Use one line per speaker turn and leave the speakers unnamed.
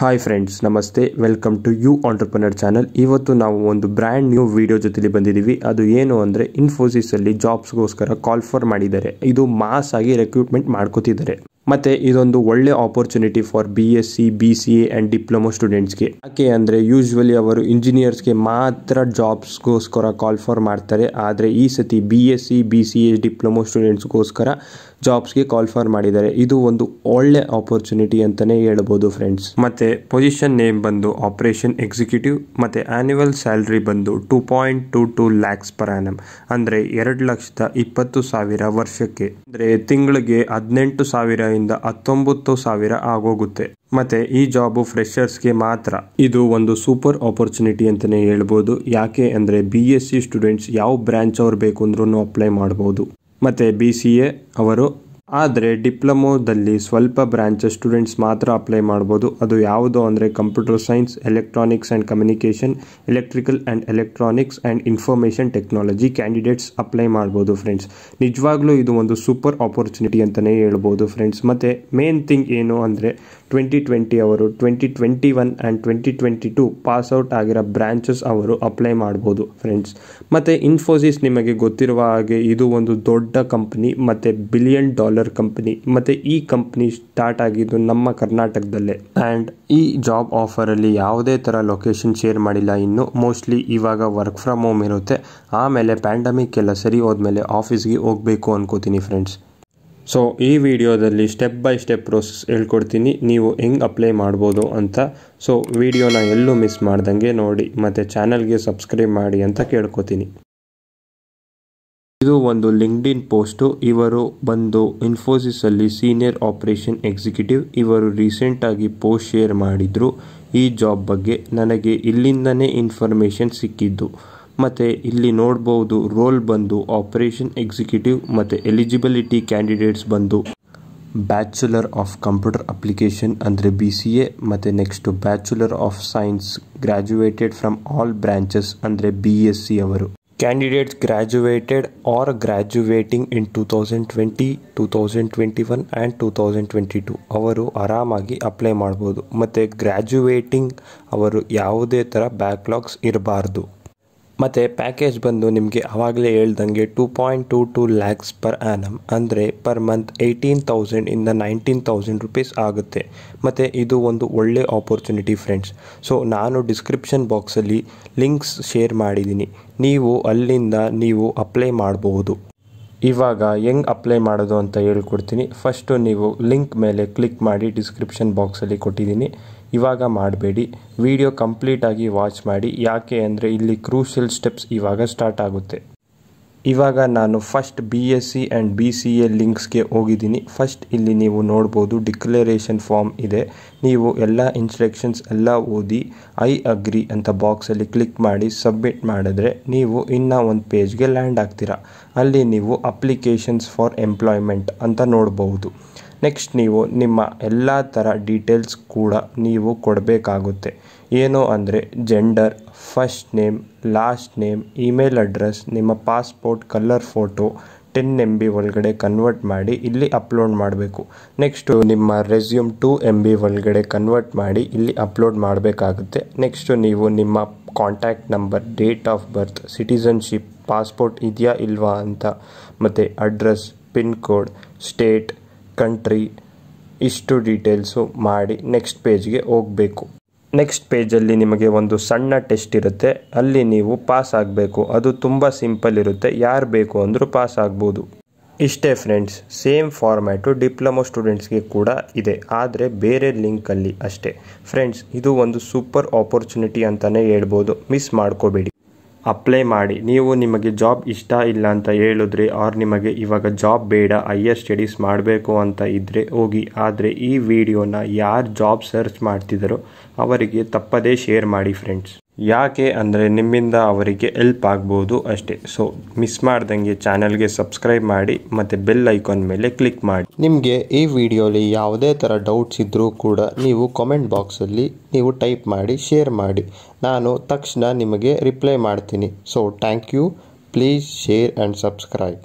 Hi friends ನಮಸ್ತೆ welcome to you entrepreneur channel ಇವತ್ತು ನಾವು ಒಂದು ಬ್ರ್ಯಾಂಡ್ ನ್ಯೂ ವಿಡಿಯೋ ಜೊತೆಲಿ ಬಂದಿದ್ದೀವಿ ಅದು ಏನು ಅಂದರೆ ಇನ್ಫೋಸಿಸಲ್ಲಿ ಜಾಬ್ಸ್ಗೋಸ್ಕರ ಕಾಲ್ ಫಾರ್ ಮಾಡಿದ್ದಾರೆ ಇದು ಮಾಸ್ ಆಗಿ ರೆಕ್ರೂಟ್ಮೆಂಟ್ ಮಾಡ್ಕೋತಿದ್ದಾರೆ ಮತ್ತೆ ಇದೊಂದು ಒಳ್ಳೆ opportunity for B S C B C A and diploma ಸ್ಟೂಡೆಂಟ್ಸ್ಗೆ ಯಾಕೆ ಅಂದರೆ ಯೂಶ್ವಲಿ ಅವರು ಇಂಜಿನಿಯರ್ಸ್ಗೆ ಮಾತ್ರ ಜಾಬ್ಸ್ಗೋಸ್ಕರ ಕಾಲ್ ಫಾರ್ ಮಾಡ್ತಾರೆ ಆದರೆ ಈ ಸತಿ B S C B C A diploma ಸ್ಟೂಡೆಂಟ್ಸ್ಗೋಸ್ಕರ ಜಾಬ್ಸ್ಗೆ ಕಾಲ್ ಫಾರ್ ಮಾಡಿದ್ದಾರೆ ಇದು ಒಂದು ಒಳ್ಳೆ ಆಪರ್ಚುನಿಟಿ ಅಂತಾನೆ ಹೇಳಬಹುದು ಫ್ರೆಂಡ್ಸ್ ಮತ್ತೆ ಪೊಸಿಷನ್ ನೇಮ್ ಬಂದು ಆಪರೇಷನ್ ಎಕ್ಸಿಕ್ಯೂಟಿವ್ ಮತ್ತೆ ಆನ್ಯುವಲ್ ಸ್ಯಾಲರಿ ಬಂದು two point two two lakhs per annum ಅಂದ್ರೆ ಎರಡು ಲಕ್ಷದ ಇಪ್ಪತ್ತು ಸಾವಿರ ವರ್ಷಕ್ಕೆ ಅಂದ್ರೆ ತಿಂಗಳಿಗೆ ಹದಿನೆಂಟು ಸಾವಿರ ಇಂದ ಹತ್ತೊಂಬತ್ತು ಸಾವಿರ ಆಗೋಗುತ್ತೆ ಮತ್ತೆ ಈ ಫ್ರೆಶರ್ಸ್ ಗೆ ಮಾತ್ರ ಇದು ಒಂದು ಸೂಪರ್ ಆಪರ್ಚುನಿಟಿ ಅಂತಾನೆ ಹೇಳ್ಬೋದು ಯಾಕೆ ಅಂದ್ರೆ ಬಿ ಎಸ್ ಸಿ ಸ್ಟೂಡೆಂಟ್ಸ್ ಯಾವ ಬ್ರಾಂಚ್ ಅವ್ರು ಬೇಕು ಅಂದ್ರೂ ಅಪ್ಲೈ ಮಾಡಬಹುದು ಮತ್ತು ಬಿ ಸಿ ಎ ಅವರು ಆದರೆ ಡಿಪ್ಲೊಮೋದಲ್ಲಿ ಸ್ವಲ್ಪ ಬ್ರಾಂಚಸ್ ಸ್ಟೂಡೆಂಟ್ಸ್ ಮಾತ್ರ ಅಪ್ಲೈ ಮಾಡ್ಬೋದು ಅದು ಯಾವುದು ಅಂದರೆ computer science electronics and communication electrical and electronics and information technology candidates apply ಮಾಡ್ಬೋದು ಫ್ರೆಂಡ್ಸ್ ನಿಜವಾಗ್ಲೂ ಇದು ಒಂದು ಸೂಪರ್ ಆಪರ್ಚುನಿಟಿ ಅಂತಲೇ ಹೇಳ್ಬೋದು ಫ್ರೆಂಡ್ಸ್ ಮತ್ತು ಮೇನ್ ಥಿಂಗ್ ಏನು ಅಂದರೆ ಟ್ವೆಂಟಿ ಟ್ವೆಂಟಿ ಅವರು twenty twenty one and twenty twenty two pass out ಆಗಿರೋ ಬ್ರಾಂಚಸ್ ಅವರು ಅಪ್ಲೈ ಮಾಡ್ಬೋದು ಫ್ರೆಂಡ್ಸ್ ಮತ್ತು ಇನ್ಫೋಸಿಸ್ ನಿಮಗೆ ಗೊತ್ತಿರುವ ಹಾಗೆ ಇದು ಒಂದು ದೊಡ್ಡ ಕಂಪ್ನಿ ಮತ್ತು ಬಿಲಿಯನ್ ಡಾಲರ್ ಡಾಲರ್ ಕಂಪನಿ ಮತ್ತು ಈ ಕಂಪನಿ ಸ್ಟಾರ್ಟ್ ಆಗಿದ್ದು ನಮ್ಮ ಕರ್ನಾಟಕದಲ್ಲೇ ಆ್ಯಂಡ್ ಈ ಜಾಬ್ ಆಫರಲ್ಲಿ ಯಾವುದೇ ಥರ ಲೊಕೇಶನ್ ಶೇರ್ ಮಾಡಿಲ್ಲ ಇನ್ನು ಮೋಸ್ಟ್ಲಿ ಇವಾಗ ವರ್ಕ್ ಫ್ರಮ್ ಹೋಮ್ ಇರುತ್ತೆ ಆಮೇಲೆ ಪ್ಯಾಂಡಮಿಕ್ ಎಲ್ಲ ಸರಿ ಹೋದ್ಮೇಲೆ ಆಫೀಸ್ಗೆ ಹೋಗಬೇಕು ಅನ್ಕೋತೀನಿ ಫ್ರೆಂಡ್ಸ್ ಸೊ ಈ ವಿಡಿಯೋದಲ್ಲಿ ಸ್ಟೆಪ್ ಬೈ ಸ್ಟೆಪ್ ಪ್ರೋಸೆಸ್ ಹೇಳ್ಕೊಡ್ತೀನಿ ನೀವು ಹೆಂಗೆ ಅಪ್ಲೈ ಮಾಡ್ಬೋದು ಅಂತ ಸೊ ವಿಡಿಯೋನ ಎಲ್ಲೂ ಮಿಸ್ ಮಾಡ್ದಂಗೆ ನೋಡಿ ಮತ್ತು ಚಾನಲ್ಗೆ ಸಬ್ಸ್ಕ್ರೈಬ್ ಮಾಡಿ ಅಂತ ಕೇಳ್ಕೊತೀನಿ ಇದು ಒಂದು ಲಿಂಕ್ಡ್ ಇನ್ ಪೋಸ್ಟು ಇವರು ಬಂದು ಇನ್ಫೋಸಿಸ್ ಅಲ್ಲಿ ಸೀನಿಯರ್ ಆಪರೇಷನ್ ಎಕ್ಸಿಕ್ಯೂಟಿವ್ ಇವರು ರೀಸೆಂಟ್ ಆಗಿ ಪೋಸ್ಟ್ ಶೇರ್ ಮಾಡಿದ್ರು ಈ ಜಾಬ್ ಬಗ್ಗೆ ನನಗೆ ಇಲ್ಲಿಂದನೇ ಇನ್ಫಾರ್ಮೇಷನ್ ಸಿಕ್ಕಿದ್ದು ಮತ್ತೆ ಇಲ್ಲಿ ನೋಡಬಹುದು ರೋಲ್ ಬಂದು ಆಪರೇಷನ್ ಎಕ್ಸಿಕ್ಯೂಟಿವ್ ಮತ್ತು ಎಲಿಜಿಬಿಲಿಟಿ ಕ್ಯಾಂಡಿಡೇಟ್ಸ್ ಬಂದು ಬ್ಯಾಚುಲರ್ ಆಫ್ ಕಂಪ್ಯೂಟರ್ ಅಪ್ಲಿಕೇಶನ್ ಅಂದರೆ ಬಿ ಸಿ ಎ ಮತ್ತು bachelor of science graduated from all branches ಅಂದರೆ ಬಿ ಎಸ್ ಸಿ ಅವರು Candidates graduated or graduating in 2020, 2021 and 2022. Twenty two ಅವರು ಆರಾಮಾಗಿ ಅಪ್ಲೈ ಮಾಡ್ಬೋದು ಮತ್ತು ಗ್ರ್ಯಾಜುವೇಟಿಂಗ್ ಅವರು ಯಾವುದೇ ಥರ ಬ್ಯಾಕ್ಲಾಗ್ಸ್ ಇರಬಾರ್ದು ಮತ್ತು ಪ್ಯಾಕೇಜ್ ಬಂದು ನಿಮಗೆ ಆವಾಗಲೇ ಹೇಳ್ದಂಗೆ two point two two lakhs per annum ಅಂದರೆ ಪರ್ ಮಂತ್ ಏಯ್ಟೀನ್ ಇಂದ ನೈನ್ಟೀನ್ ತೌಸಂಡ್ ರುಪೀಸ್ ಆಗುತ್ತೆ ಮತ್ತು ಇದು ಒಂದು ಒಳ್ಳೆ ಆಪರ್ಚುನಿಟಿ ಫ್ರೆಂಡ್ಸ್ ಸೊ ನಾನು ಡಿಸ್ಕ್ರಿಪ್ಷನ್ ಬಾಕ್ಸಲ್ಲಿ ಲಿಂಕ್ಸ್ ಶೇರ್ ಮಾಡಿದ್ದೀನಿ ನೀವು ಅಲ್ಲಿಂದ ನೀವು ಅಪ್ಲೈ ಮಾಡಬಹುದು ಇವಾಗ ಹೆಂಗೆ ಅಪ್ಲೈ ಮಾಡೋದು ಅಂತ ಹೇಳ್ಕೊಡ್ತೀನಿ ಫಸ್ಟು ನೀವು ಲಿಂಕ್ ಮೇಲೆ ಕ್ಲಿಕ್ ಮಾಡಿ ಡಿಸ್ಕ್ರಿಪ್ಷನ್ ಬಾಕ್ಸಲ್ಲಿ ಕೊಟ್ಟಿದ್ದೀನಿ ಇವಾಗ ಮಾಡಬೇಡಿ ವಿಡಿಯೋ ಕಂಪ್ಲೀಟಾಗಿ ವಾಚ್ ಮಾಡಿ ಯಾಕೆ ಅಂದರೆ ಇಲ್ಲಿ ಕ್ರೂಷಿಯಲ್ ಸ್ಟೆಪ್ಸ್ ಇವಾಗ ಸ್ಟಾರ್ಟ್ ಆಗುತ್ತೆ ಇವಾಗ ನಾನು first B S C and B C A ಲಿಂಕ್ಸ್ಗೆ ಹೋಗಿದ್ದೀನಿ ಫಸ್ಟ್ ಇಲ್ಲಿ ನೀವು ನೋಡ್ಬೋದು ಡಿಕ್ಲರೇಷನ್ ಫಾರ್ಮ್ ಇದೆ ನೀವು ಎಲ್ಲ ಇನ್ಸ್ಟ್ರಕ್ಷನ್ಸ್ ಎಲ್ಲ ಓದಿ ಐ ಅಗ್ರಿ ಅಂತ ಬಾಕ್ಸಲ್ಲಿ ಕ್ಲಿಕ್ ಮಾಡಿ ಸಬ್ಮಿಟ್ ಮಾಡಿದ್ರೆ ನೀವು ಇನ್ನೂ ಒಂದು ಪೇಜ್ಗೆ ಲ್ಯಾಂಡ್ ಆಗ್ತೀರಾ ಅಲ್ಲಿ ನೀವು ಅಪ್ಲಿಕೇಶನ್ಸ್ ಫಾರ್ ಎಂಪ್ಲಾಯ್ಮೆಂಟ್ ಅಂತ ನೋಡ್ಬೋದು ನೆಕ್ಸ್ಟ್ ನೀವು ನಿಮ್ಮ ಎಲ್ಲ ಥರ ಡೀಟೇಲ್ಸ್ ಕೂಡ ನೀವು ಕೊಡಬೇಕಾಗುತ್ತೆ ಏನು ಅಂದರೆ gender first name last name email address ನಿಮ್ಮ passport colour photo ten M B ಒಳಗಡೆ ಕನ್ವರ್ಟ್ ಮಾಡಿ ಇಲ್ಲಿ ಅಪ್ಲೋಡ್ ಮಾಡಬೇಕು ನೆಕ್ಸ್ಟು ನಿಮ್ಮ ರೆಸ್ಯೂಮ್ ಟು ಎಮ್ ಬಿ ಒಳಗಡೆ ಕನ್ವರ್ಟ್ ಮಾಡಿ ಇಲ್ಲಿ ಅಪ್ಲೋಡ್ ಮಾಡಬೇಕಾಗುತ್ತೆ ನೆಕ್ಸ್ಟು ನೀವು ನಿಮ್ಮ contact number date of birth citizenship passport ಇದೆಯಾ ಇಲ್ವಾ ಅಂತ ಮತ್ತು address pin code state country ಇಷ್ಟು ಡೀಟೇಲ್ಸು ಮಾಡಿ ನೆಕ್ಸ್ಟ್ ಪೇಜ್ಗೆ ಹೋಗಬೇಕು ನೆಕ್ಸ್ಟ್ ಪೇಜಲ್ಲಿ ನಿಮಗೆ ಒಂದು ಸಣ್ಣ ಟೆಸ್ಟ್ ಇರುತ್ತೆ ಅಲ್ಲಿ ನೀವು ಪಾಸ್ ಆಗಬೇಕು ಅದು ತುಂಬ ಸಿಂಪಲ್ ಇರುತ್ತೆ ಯಾರು ಬೇಕು ಅಂದರೂ ಪಾಸ್ ಆಗ್ಬೋದು ಇಷ್ಟೇ ಫ್ರೆಂಡ್ಸ್ ಸೇಮ್ ಫಾರ್ಮ್ಯಾಟು ಡಿಪ್ಲೊಮೊ ಸ್ಟೂಡೆಂಟ್ಸ್ಗೆ ಕೂಡ ಇದೆ ಆದರೆ ಬೇರೆ ಲಿಂಕಲ್ಲಿ ಅಷ್ಟೇ ಫ್ರೆಂಡ್ಸ್ ಇದು ಒಂದು ಸೂಪರ್ ಆಪರ್ಚುನಿಟಿ ಅಂತಲೇ ಹೇಳ್ಬೋದು ಮಿಸ್ ಮಾಡ್ಕೋಬೇಡಿ ಅಪ್ಲೈ ಮಾಡಿ ನೀವು ನಿಮಗೆ ಜಾಬ್ ಇಷ್ಟ ಇಲ್ಲ ಅಂತ ಹೇಳಿದ್ರೆ ಆರ್ ನಿಮಗೆ ಇವಾಗ ಜಾಬ್ ಬೇಡ ಹೈಯರ್ ಸ್ಟಡೀಸ್ ಮಾಡಬೇಕು ಅಂತ ಇದ್ದರೆ ಹೋಗಿ ಆದರೆ ಈ ವಿಡಿಯೋನ ಯಾರು ಜಾಬ್ ಸರ್ಚ್ ಮಾಡ್ತಿದ್ದಾರೋ ಅವರಿಗೆ ತಪ್ಪದೇ ಶೇರ್ ಮಾಡಿ ಫ್ರೆಂಡ್ಸ್ ಯಾಕೆ ಅಂದರೆ ನಿಮ್ಮಿಂದ ಅವರಿಗೆ ಎಲ್ಪ್ ಆಗ್ಬೋದು ಅಷ್ಟೇ ಸೊ ಮಿಸ್ ಮಾಡ್ದಂಗೆ ಚಾನಲ್ಗೆ ಸಬ್ಸ್ಕ್ರೈಬ್ ಮಾಡಿ ಮತ್ತು ಬೆಲ್ ಐಕಾನ್ ಮೇಲೆ ಕ್ಲಿಕ್ ಮಾಡಿ ನಿಮಗೆ ಈ ವಿಡಿಯೋಲಿ ಯಾವುದೇ ಥರ ಡೌಟ್ಸ್ ಇದ್ದರೂ ಕೂಡ ನೀವು ಕಾಮೆಂಟ್ ಬಾಕ್ಸಲ್ಲಿ ನೀವು ಟೈಪ್ ಮಾಡಿ ಶೇರ್ ಮಾಡಿ ನಾನು ತಕ್ಷಣ ನಿಮಗೆ ರಿಪ್ಲೈ ಮಾಡ್ತೀನಿ so thank you please share and subscribe